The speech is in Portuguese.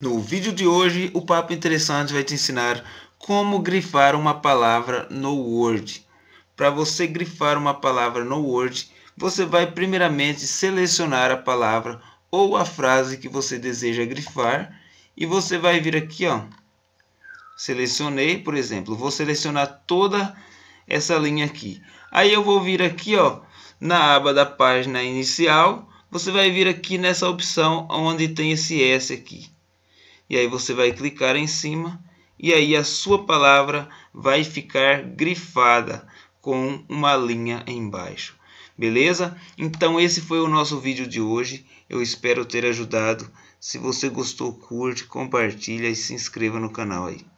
No vídeo de hoje, o Papo Interessante vai te ensinar como grifar uma palavra no Word. Para você grifar uma palavra no Word, você vai primeiramente selecionar a palavra ou a frase que você deseja grifar e você vai vir aqui, ó. Selecionei, por exemplo, vou selecionar toda essa linha aqui. Aí eu vou vir aqui, ó, na aba da página inicial, você vai vir aqui nessa opção onde tem esse S aqui e aí você vai clicar em cima e aí a sua palavra vai ficar grifada com uma linha embaixo. Beleza? Então esse foi o nosso vídeo de hoje. Eu espero ter ajudado. Se você gostou, curte, compartilha e se inscreva no canal aí.